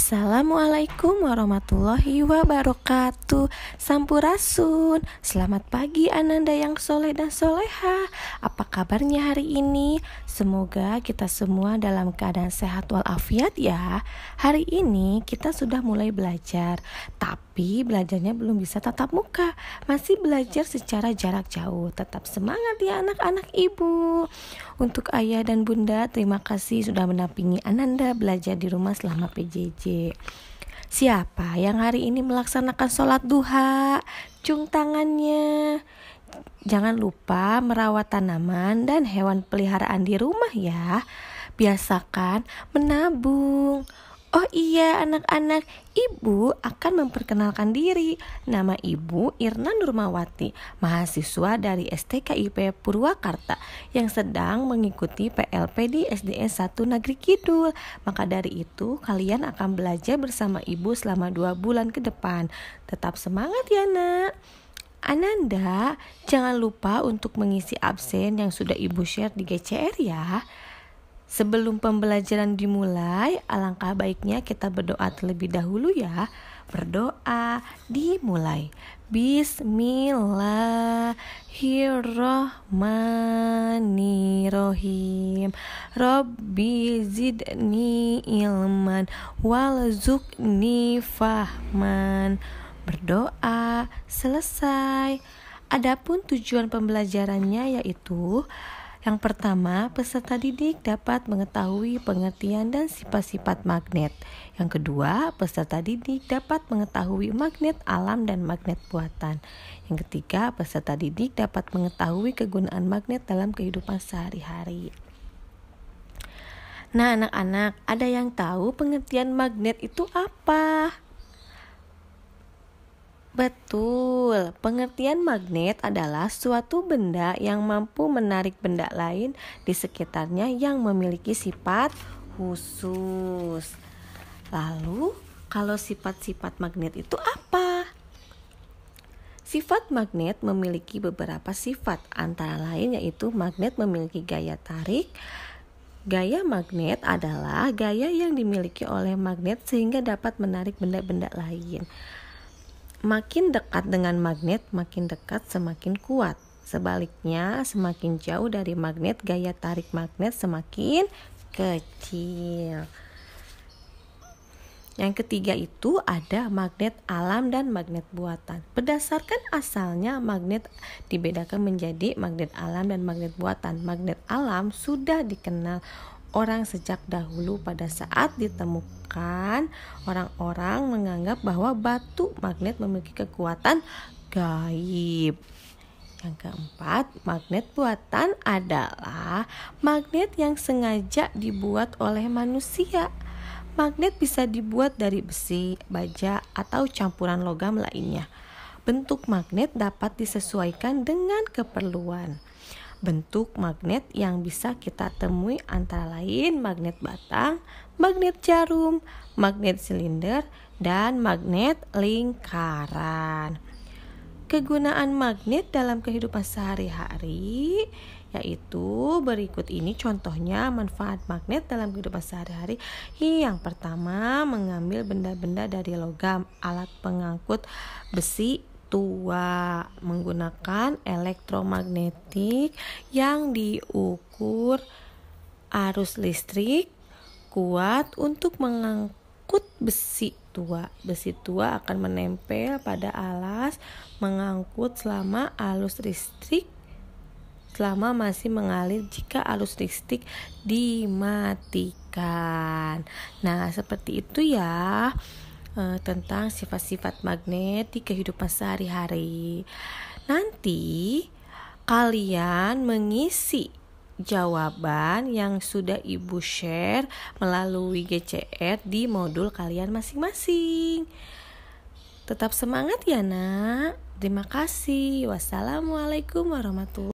Assalamualaikum warahmatullahi wabarakatuh Sampurasun Selamat pagi Ananda yang soleh dan soleha Apa kabarnya hari ini? Semoga kita semua dalam keadaan sehat walafiat ya. Hari ini kita sudah mulai belajar, tapi belajarnya belum bisa tatap muka. Masih belajar secara jarak jauh. Tetap semangat ya anak-anak ibu. Untuk ayah dan bunda, terima kasih sudah menampingi Ananda belajar di rumah selama PJJ. Siapa yang hari ini melaksanakan sholat duha? Cung tangannya jangan lupa merawat tanaman dan hewan peliharaan di rumah ya. Biasakan menabung. Oh iya anak-anak, ibu akan memperkenalkan diri. Nama ibu Irna Nurmawati, mahasiswa dari STKIP Purwakarta yang sedang mengikuti PLP di SDN 1 Negeri Kidul. Maka dari itu, kalian akan belajar bersama ibu selama dua bulan ke depan. Tetap semangat ya nak! Ananda, jangan lupa untuk mengisi absen yang sudah Ibu share di GCR ya. Sebelum pembelajaran dimulai, alangkah baiknya kita berdoa terlebih dahulu ya. Berdoa dimulai. Bismillahirrohmanirrohim Rabbi zidni ilman Walzukni fahman berdoa, selesai. Adapun tujuan pembelajarannya yaitu yang pertama, peserta didik dapat mengetahui pengertian dan sifat-sifat magnet. Yang kedua, peserta didik dapat mengetahui magnet alam dan magnet buatan. Yang ketiga, peserta didik dapat mengetahui kegunaan magnet dalam kehidupan sehari-hari. Nah, anak-anak, ada yang tahu pengertian magnet itu apa? Betul, pengertian magnet adalah suatu benda yang mampu menarik benda lain di sekitarnya yang memiliki sifat khusus. Lalu, kalau sifat-sifat magnet itu apa? Sifat magnet memiliki beberapa sifat, antara lain yaitu magnet memiliki gaya tarik. Gaya magnet adalah gaya yang dimiliki oleh magnet sehingga dapat menarik benda-benda lain. Makin dekat dengan magnet, makin dekat semakin kuat. Sebaliknya, semakin jauh dari magnet, gaya tarik magnet semakin kecil. Yang ketiga itu ada magnet alam dan magnet buatan. Berdasarkan asalnya magnet dibedakan menjadi magnet alam dan magnet buatan. Magnet alam sudah dikenal orang sejak dahulu pada saat ditemukan orang-orang menganggap bahwa batu magnet memiliki kekuatan gaib. Yang keempat, magnet buatan adalah magnet yang sengaja dibuat oleh manusia. Magnet bisa dibuat dari besi, baja, atau campuran logam lainnya. Bentuk magnet dapat disesuaikan dengan keperluan bentuk magnet yang bisa kita temui antara lain magnet batang, magnet jarum, magnet silinder, dan magnet lingkaran. Kegunaan magnet dalam kehidupan sehari-hari yaitu berikut ini contohnya manfaat magnet dalam kehidupan sehari-hari. Yang pertama, mengambil benda-benda dari logam, alat pengangkut besi, tua menggunakan elektromagnetik yang diukur arus listrik kuat untuk mengangkut besi tua. Besi tua akan menempel pada alas mengangkut selama arus listrik selama masih mengalir jika arus listrik dimatikan. Nah, seperti itu ya. Eh, tentang sifat-sifat magnet di kehidupan sehari-hari. Nanti kalian mengisi jawaban yang sudah Ibu share melalui GCR di modul kalian masing-masing. Tetap semangat ya, Nak. Terima kasih. Wassalamualaikum warahmatullahi